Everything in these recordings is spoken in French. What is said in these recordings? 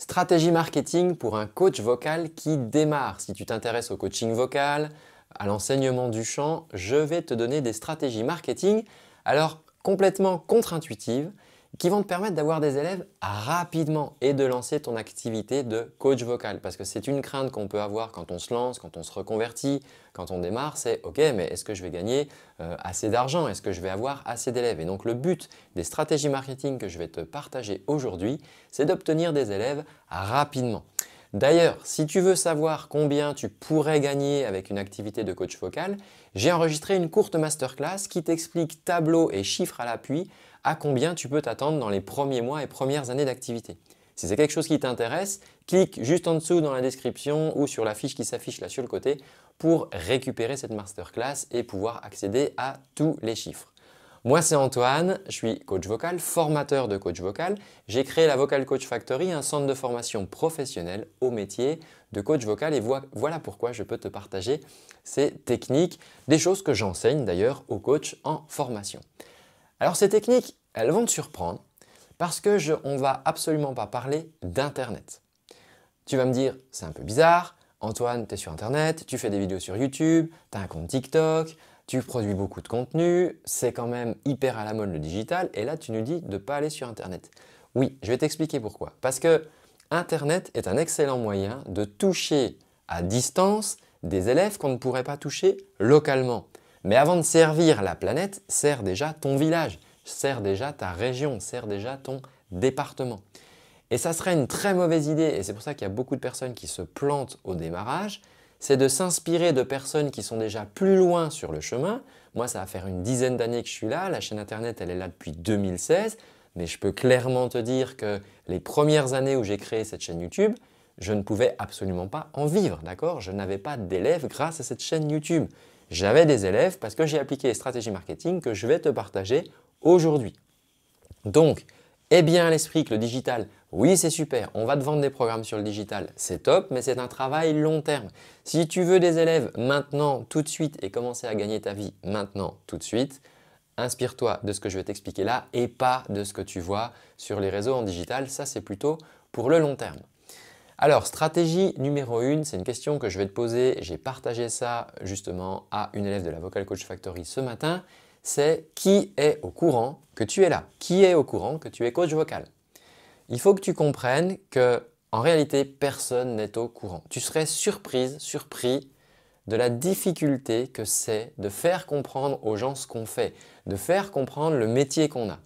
Stratégie marketing pour un coach vocal qui démarre. Si tu t'intéresses au coaching vocal, à l'enseignement du chant, je vais te donner des stratégies marketing. Alors, complètement contre-intuitives qui vont te permettre d'avoir des élèves rapidement et de lancer ton activité de coach vocal. Parce que c'est une crainte qu'on peut avoir quand on se lance, quand on se reconvertit, quand on démarre, c'est ok, mais est-ce que je vais gagner euh, assez d'argent Est-ce que je vais avoir assez d'élèves Et donc le but des stratégies marketing que je vais te partager aujourd'hui, c'est d'obtenir des élèves rapidement. D'ailleurs, si tu veux savoir combien tu pourrais gagner avec une activité de coach vocal, j'ai enregistré une courte masterclass qui t'explique tableau et chiffres à l'appui à combien tu peux t'attendre dans les premiers mois et premières années d'activité. Si c'est quelque chose qui t'intéresse, clique juste en dessous dans la description ou sur la fiche qui s'affiche là sur le côté pour récupérer cette masterclass et pouvoir accéder à tous les chiffres. Moi, c'est Antoine, je suis coach vocal, formateur de coach vocal. J'ai créé la Vocal Coach Factory, un centre de formation professionnelle au métier de coach vocal et voilà pourquoi je peux te partager ces techniques, des choses que j'enseigne d'ailleurs aux coachs en formation. Alors ces techniques, elles vont te surprendre parce que je, on va absolument pas parler d'internet. Tu vas me dire c'est un peu bizarre, Antoine, tu es sur internet, tu fais des vidéos sur YouTube, tu as un compte TikTok, tu produis beaucoup de contenu, c'est quand même hyper à la mode le digital et là tu nous dis de pas aller sur internet. Oui, je vais t'expliquer pourquoi. Parce que internet est un excellent moyen de toucher à distance des élèves qu'on ne pourrait pas toucher localement. Mais avant de servir la planète, sers déjà ton village, sers déjà ta région, sers déjà ton département. Et ça serait une très mauvaise idée, et c'est pour ça qu'il y a beaucoup de personnes qui se plantent au démarrage, c'est de s'inspirer de personnes qui sont déjà plus loin sur le chemin. Moi, ça va faire une dizaine d'années que je suis là, la chaîne Internet, elle est là depuis 2016, mais je peux clairement te dire que les premières années où j'ai créé cette chaîne YouTube, je ne pouvais absolument pas en vivre, d'accord Je n'avais pas d'élèves grâce à cette chaîne YouTube. J'avais des élèves parce que j'ai appliqué les stratégies marketing que je vais te partager aujourd'hui. Donc, eh bien à l'esprit que le digital, oui c'est super, on va te vendre des programmes sur le digital, c'est top, mais c'est un travail long terme. Si tu veux des élèves maintenant, tout de suite, et commencer à gagner ta vie maintenant, tout de suite, inspire-toi de ce que je vais t'expliquer là et pas de ce que tu vois sur les réseaux en digital, ça c'est plutôt pour le long terme. Alors, stratégie numéro 1, c'est une question que je vais te poser. J'ai partagé ça justement à une élève de la Vocal Coach Factory ce matin. C'est qui est au courant que tu es là Qui est au courant que tu es coach vocal Il faut que tu comprennes que en réalité, personne n'est au courant. Tu serais surprise, surpris de la difficulté que c'est de faire comprendre aux gens ce qu'on fait, de faire comprendre le métier qu'on a.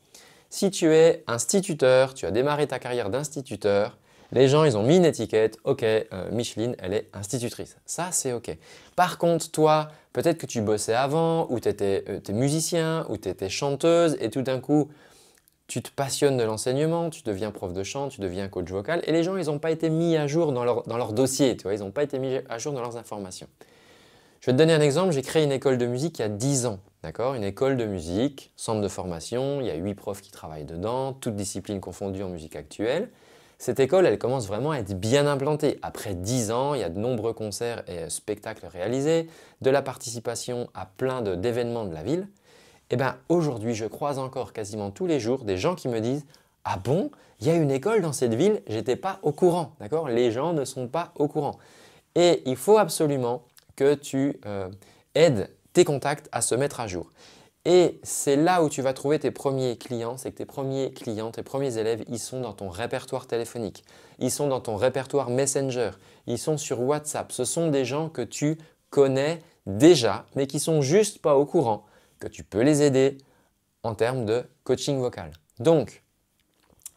Si tu es instituteur, tu as démarré ta carrière d'instituteur, les gens, ils ont mis une étiquette, ok, euh, Micheline, elle est institutrice. Ça, c'est ok. Par contre, toi, peut-être que tu bossais avant, ou tu étais, euh, musicien, ou tu étais chanteuse, et tout d'un coup, tu te passionnes de l'enseignement, tu deviens prof de chant, tu deviens coach vocal, et les gens, ils n'ont pas été mis à jour dans leur, dans leur dossier, ils n'ont pas été mis à jour dans leurs informations. Je vais te donner un exemple, j'ai créé une école de musique il y a 10 ans, d'accord Une école de musique, centre de formation, il y a 8 profs qui travaillent dedans, toutes disciplines confondues en musique actuelle. Cette école, elle commence vraiment à être bien implantée. Après 10 ans, il y a de nombreux concerts et euh, spectacles réalisés, de la participation à plein d'événements de, la ville. Et eh bien aujourd'hui, je croise encore quasiment tous les jours des gens qui me disent Ah bon, il y a une école dans cette ville, j'étais pas au courant. D'accord Les gens ne sont pas au courant. Et il faut absolument que tu euh, aides tes contacts à se mettre à jour. Et c'est là où tu vas trouver tes premiers clients, c'est que tes premiers clients, tes premiers élèves, ils sont dans ton répertoire téléphonique, ils sont dans ton répertoire Messenger, ils sont sur WhatsApp. Ce sont des gens que tu connais déjà, mais qui sont juste pas au courant, que tu peux les aider en termes de coaching vocal. Donc,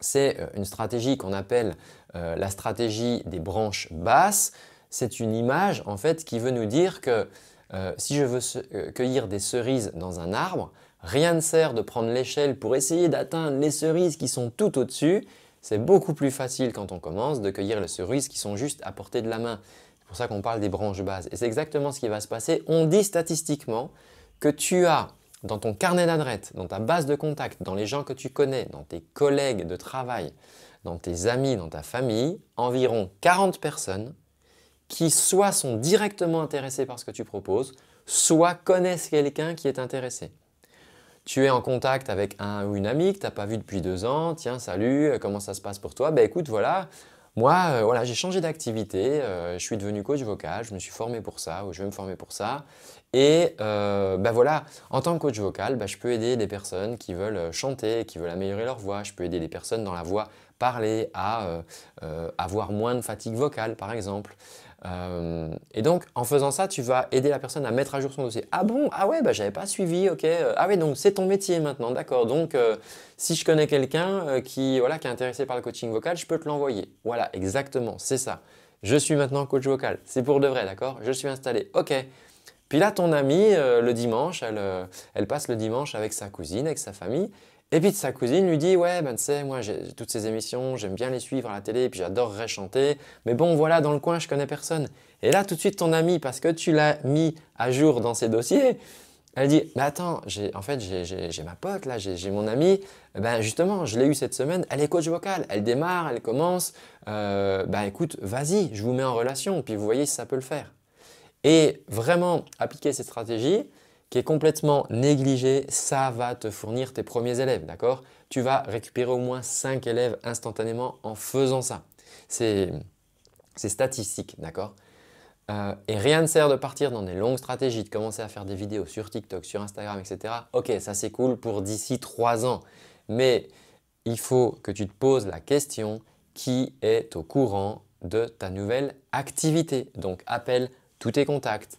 c'est euh, une stratégie qu'on appelle euh, la stratégie des branches basses. C'est une image en fait qui veut nous dire que euh, si je veux euh, cueillir des cerises dans un arbre, rien ne sert de prendre l'échelle pour essayer d'atteindre les cerises qui sont tout au-dessus. C'est beaucoup plus facile quand on commence de cueillir les cerises qui sont juste à portée de la main. C'est pour ça qu'on parle des branches bases. Et c'est exactement ce qui va se passer. On dit statistiquement que tu as dans ton carnet d'adresse, dans ta base de contact, dans les gens que tu connais, dans tes collègues de travail, dans tes amis, dans ta famille, environ 40 personnes qui soit sont directement intéressés par ce que tu proposes, soit connaissent quelqu'un qui est intéressé. Tu es en contact avec un ou une amie que tu n'as pas vu depuis deux ans, tiens, salut, euh, comment ça se passe pour toi Ben écoute, voilà, moi, euh, voilà, j'ai changé d'activité, euh, je suis devenu coach vocal, je me suis formé pour ça, ou je vais me former pour ça. Et ben, voilà, en tant que coach vocal, ben, je peux aider des personnes qui veulent chanter, qui veulent améliorer leur voix, je peux aider des personnes dans la voix parler, à avoir moins de fatigue vocale par exemple. Euh, et donc, en faisant ça, tu vas aider la personne à mettre à jour son dossier. Ah bon Ah ouais, je bah, j'avais pas suivi, ok. Euh, ah ouais, donc c'est ton métier maintenant, d'accord. Donc, euh, si je connais quelqu'un qui, voilà, qui est intéressé par le coaching vocal, je peux te l'envoyer. Voilà, exactement, c'est ça. Je suis maintenant coach vocal. C'est pour de vrai, d'accord Je suis installé, ok. Puis là, ton amie, le dimanche, elle passe le dimanche avec sa cousine, avec sa famille, et puis sa cousine lui dit Ouais, ben tu sais, moi j'ai toutes ces émissions, j'aime bien les suivre à la télé, et puis j'adorerais chanter, mais bon, voilà, dans le coin, je connais personne. Et là, tout de suite, ton ami, parce que tu l'as mis à jour dans ses dossiers, elle dit Mais attends, en fait, j'ai ma pote là, j'ai mon ami eh ben justement, je l'ai eu cette semaine, elle est coach vocale, elle démarre, elle commence, euh, ben écoute, vas-y, je vous mets en relation, puis vous voyez si ça peut le faire. Et vraiment appliquer cette stratégie, qui est complètement négligé, ça va te fournir tes premiers élèves, d'accord Tu vas récupérer au moins 5 élèves instantanément en faisant ça. C'est statistique, d'accord euh, et rien ne sert de partir dans des longues stratégies, de commencer à faire des vidéos sur TikTok, sur Instagram, etc. Ok, ça c'est cool pour d'ici 3 ans. Mais il faut que tu te poses la question qui est au courant de ta nouvelle activité. Donc appelle tous tes contacts,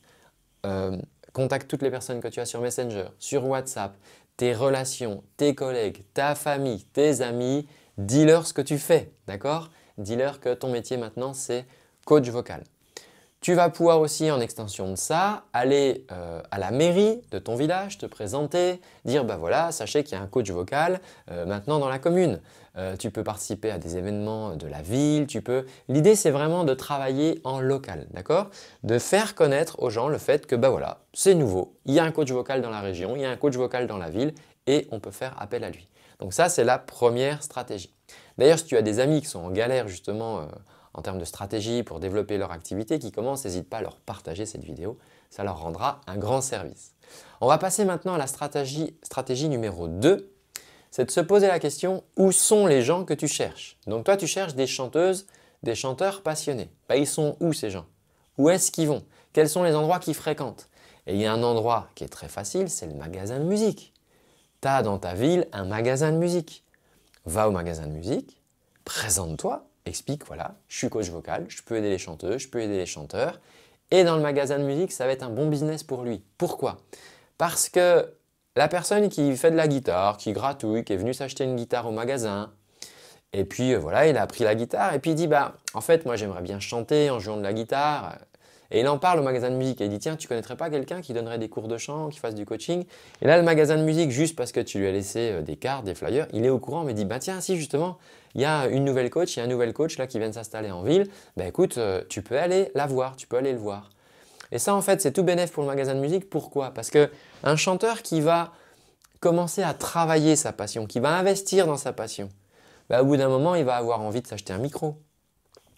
euh, Contacte toutes les personnes que tu as sur Messenger, sur WhatsApp, tes relations, tes collègues, ta famille, tes amis. Dis-leur ce que tu fais, d'accord Dis-leur que ton métier maintenant, c'est coach vocal. Tu vas pouvoir aussi, en extension de ça, aller euh, à la mairie de ton village, te présenter, dire bah voilà, sachez qu'il y a un coach vocal euh, maintenant dans la commune. Euh, tu peux participer à des événements de la ville, tu peux... L'idée, c'est vraiment de travailler en local, d'accord De faire connaître aux gens le fait que, bah voilà, c'est nouveau, il y a un coach vocal dans la région, il y a un coach vocal dans la ville, et on peut faire appel à lui. Donc ça, c'est la première stratégie. D'ailleurs, si tu as des amis qui sont en galère justement euh, en termes de stratégie pour développer leur activité, qui commencent, n'hésite pas à leur partager cette vidéo, ça leur rendra un grand service. On va passer maintenant à la stratégie, stratégie numéro 2, c'est de se poser la question où sont les gens que tu cherches. Donc toi, tu cherches des chanteuses, des chanteurs passionnés. Bah, ils sont où ces gens Où est-ce qu'ils vont Quels sont les endroits qu'ils fréquentent Et il y a un endroit qui est très facile, c'est le magasin de musique. Tu as dans ta ville un magasin de musique. Va au magasin de musique, présente-toi, explique, voilà, je suis coach vocal, je peux aider les chanteuses, je peux aider les chanteurs. Et dans le magasin de musique, ça va être un bon business pour lui. Pourquoi Parce que la personne qui fait de la guitare, qui gratouille, qui est venue s'acheter une guitare au magasin. Et puis euh, voilà, il a pris la guitare et puis il dit bah en fait moi j'aimerais bien chanter en jouant de la guitare. Et il en parle au magasin de musique et il dit tiens tu connaîtrais pas quelqu'un qui donnerait des cours de chant, qui fasse du coaching Et là le magasin de musique juste parce que tu lui as laissé euh, des cartes, des flyers, il est au courant mais dit bah tiens si justement il y a une nouvelle coach, il y a un nouvel coach là qui vient de s'installer en ville, bah écoute euh, tu peux aller la voir, tu peux aller le voir. Et ça, en fait, c'est tout bénéf pour le magasin de musique. Pourquoi Parce que un chanteur qui va commencer à travailler sa passion, qui va investir dans sa passion, bah, au bout d'un moment, il va avoir envie de s'acheter un micro.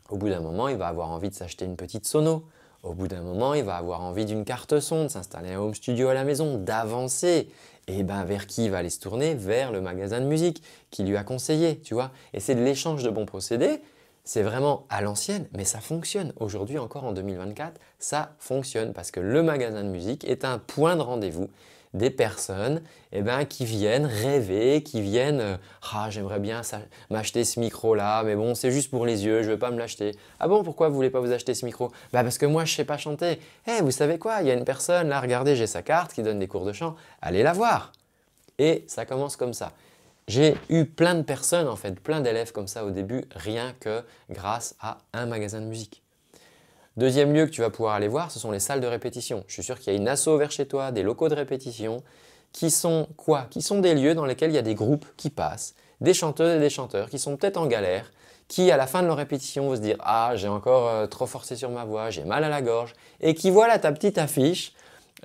Au bout d'un moment, il va avoir envie de s'acheter une petite sono. Au bout d'un moment, il va avoir envie d'une carte son, de s'installer un home studio à la maison, d'avancer. Et ben vers qui il va aller se tourner Vers le magasin de musique qui lui a conseillé, tu vois. Et c'est de l'échange de bons procédés c'est vraiment à l'ancienne, mais ça fonctionne. Aujourd'hui encore en 2024, ça fonctionne parce que le magasin de musique est un point de rendez-vous des personnes eh ben, qui viennent rêver, qui viennent euh, Ah, j'aimerais bien m'acheter ce micro-là, mais bon, c'est juste pour les yeux, je ne veux pas me l'acheter. Ah bon, pourquoi vous voulez pas vous acheter ce micro bah, parce que moi, je ne sais pas chanter. Eh, vous savez quoi Il y a une personne, là, regardez, j'ai sa carte qui donne des cours de chant. Allez la voir. Et ça commence comme ça. J'ai eu plein de personnes, en fait, plein d'élèves comme ça au début, rien que grâce à un magasin de musique. Deuxième lieu que tu vas pouvoir aller voir, ce sont les salles de répétition. Je suis sûr qu'il y a une asso vers chez toi, des locaux de répétition, qui sont quoi Qui sont des lieux dans lesquels il y a des groupes qui passent, des chanteuses et des chanteurs qui sont peut-être en galère, qui à la fin de leur répétition vont se dire « Ah, j'ai encore euh, trop forcé sur ma voix, j'ai mal à la gorge » et qui voient ta petite affiche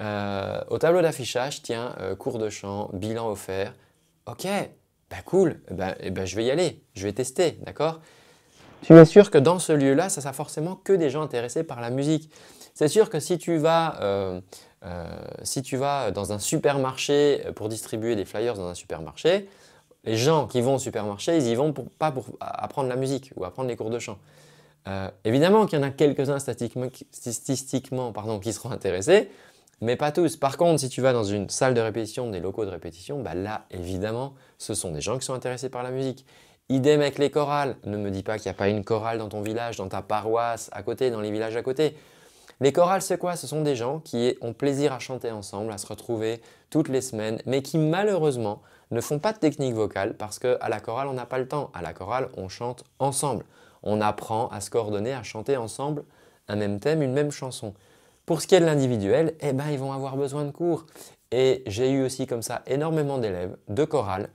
euh, au tableau d'affichage « Tiens, euh, cours de chant, bilan offert ». Ok, bah cool, eh ben, eh ben, je vais y aller, je vais tester, d'accord Tu es sûr que dans ce lieu-là, ça sera forcément que des gens intéressés par la musique. C'est sûr que si tu vas... Euh, euh, si tu vas dans un supermarché euh, pour distribuer des flyers dans un supermarché, les gens qui vont au supermarché, ils y vont pas pour apprendre la musique ou apprendre les cours de chant. évidemment qu'il y en a quelques-uns statistiquement, qui seront intéressés, mais pas tous. Par contre, si tu vas dans une salle de répétition, des locaux de répétition, bah là, évidemment, ce sont des gens qui sont intéressés par la musique. Idem avec les chorales. Ne me dis pas qu'il n'y a pas une chorale dans ton village, dans ta paroisse, à côté, dans les villages à côté. Les chorales, c'est quoi Ce sont des gens qui ont plaisir à chanter ensemble, à se retrouver toutes les semaines, mais qui malheureusement ne font pas de technique vocale parce qu'à la chorale, on n'a pas le temps. À la chorale, on chante ensemble. On apprend à se coordonner, à chanter ensemble un même thème, une même chanson. Pour ce qui est de l'individuel, eh ben, ils vont avoir besoin de cours. Et j'ai eu aussi comme ça énormément d'élèves de chorale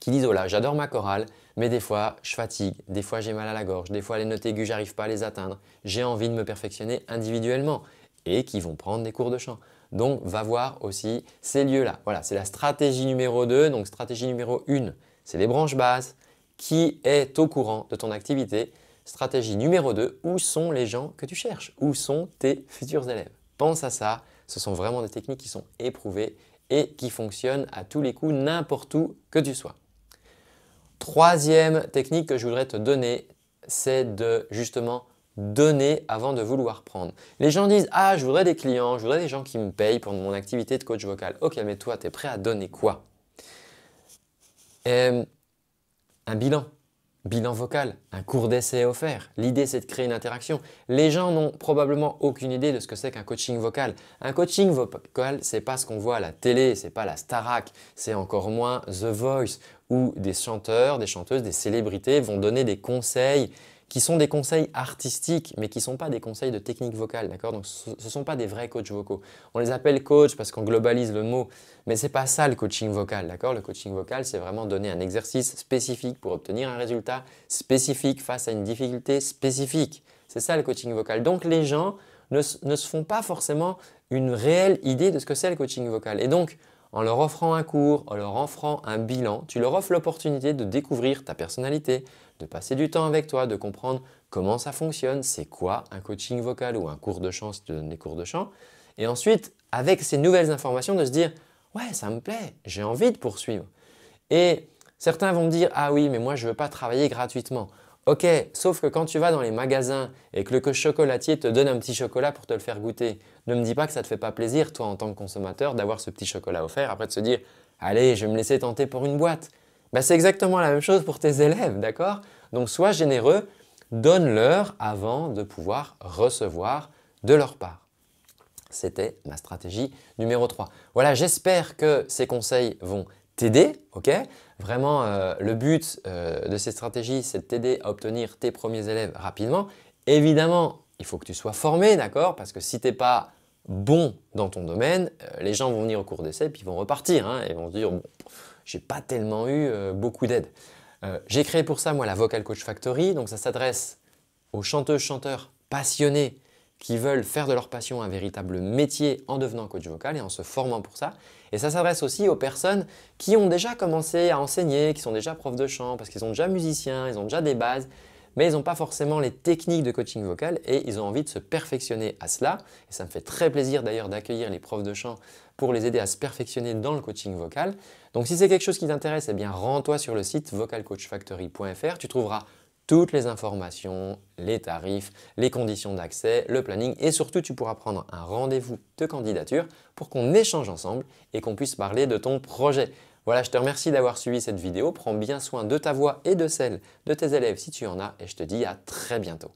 qui disent oh là, j'adore ma chorale, mais des fois je fatigue, des fois j'ai mal à la gorge, des fois les notes aiguës j'arrive pas à les atteindre, j'ai envie de me perfectionner individuellement et qui vont prendre des cours de chant. Donc va voir aussi ces lieux-là. Voilà, c'est la stratégie numéro 2. Donc stratégie numéro 1, c'est les branches basses. Qui est au courant de ton activité Stratégie numéro 2, où sont les gens que tu cherches Où sont tes futurs élèves Pense à ça, ce sont vraiment des techniques qui sont éprouvées et qui fonctionnent à tous les coups, n'importe où que tu sois. Troisième technique que je voudrais te donner, c'est de justement donner avant de vouloir prendre. Les gens disent Ah, je voudrais des clients, je voudrais des gens qui me payent pour mon activité de coach vocal. Ok, mais toi, tu es prêt à donner quoi euh, Un bilan, bilan vocal, un cours d'essai offert. L'idée, c'est de créer une interaction. Les gens n'ont probablement aucune idée de ce que c'est qu'un coaching vocal. Un coaching vocal, c'est pas ce qu'on voit à la télé, c'est pas la Starac, c'est encore moins The Voice, où des chanteurs, des chanteuses, des célébrités vont donner des conseils qui sont des conseils artistiques, mais qui ne sont pas des conseils de technique vocale, ce ne sont pas des vrais coachs vocaux. On les appelle coach parce qu'on globalise le mot, mais ce n'est pas ça le coaching vocal, Le coaching vocal, c'est vraiment donner un exercice spécifique pour obtenir un résultat spécifique face à une difficulté spécifique. C'est ça le coaching vocal. Donc les gens ne, ne se font pas forcément une réelle idée de ce que c'est le coaching vocal. Et donc, en leur offrant un cours, en leur offrant un bilan, tu leur offres l'opportunité de découvrir ta personnalité, de passer du temps avec toi, de comprendre comment ça fonctionne, c'est quoi un coaching vocal ou un cours de chant si tu donnes des cours de chant. Et ensuite, avec ces nouvelles informations, de se dire Ouais, ça me plaît, j'ai envie de poursuivre. Et certains vont me dire Ah oui, mais moi je ne veux pas travailler gratuitement. Ok, sauf que quand tu vas dans les magasins et que le chocolatier te donne un petit chocolat pour te le faire goûter, ne me dis pas que ça ne te fait pas plaisir, toi en tant que consommateur, d'avoir ce petit chocolat offert, après de se dire Allez, je vais me laisser tenter pour une boîte. Bah, c'est exactement la même chose pour tes élèves, d'accord Donc sois généreux, donne-leur avant de pouvoir recevoir de leur part. C'était ma stratégie numéro 3. Voilà, j'espère que ces conseils vont t'aider, ok Vraiment, euh, le but euh, de ces stratégies, c'est de t'aider à obtenir tes premiers élèves rapidement. Évidemment, il faut que tu sois formé, d'accord Parce que si tu n'es pas bon dans ton domaine, euh, les gens vont venir au cours d'essai puis ils vont repartir hein, et vont se dire bon, j'ai pas tellement eu euh, beaucoup d'aide. Euh, j'ai créé pour ça, moi, la Vocal Coach Factory. Donc, ça s'adresse aux chanteuses, chanteurs passionnés qui veulent faire de leur passion un véritable métier en devenant coach vocal et en se formant pour ça. Et ça s'adresse aussi aux personnes qui ont déjà commencé à enseigner, qui sont déjà profs de chant, parce qu'ils sont déjà musiciens, ils ont déjà des bases mais ils n'ont pas forcément les techniques de coaching vocal et ils ont envie de se perfectionner à cela. Et ça me fait très plaisir d'ailleurs d'accueillir les profs de chant pour les aider à se perfectionner dans le coaching vocal. Donc si c'est quelque chose qui t'intéresse, eh bien rends-toi sur le site vocalcoachfactory.fr, tu trouveras toutes les informations, les tarifs, les conditions d'accès, le planning et surtout tu pourras prendre un rendez-vous de candidature pour qu'on échange ensemble et qu'on puisse parler de ton projet. Voilà, je te remercie d'avoir suivi cette vidéo. Prends bien soin de ta voix et de celle de tes élèves si tu en as et je te dis à très bientôt.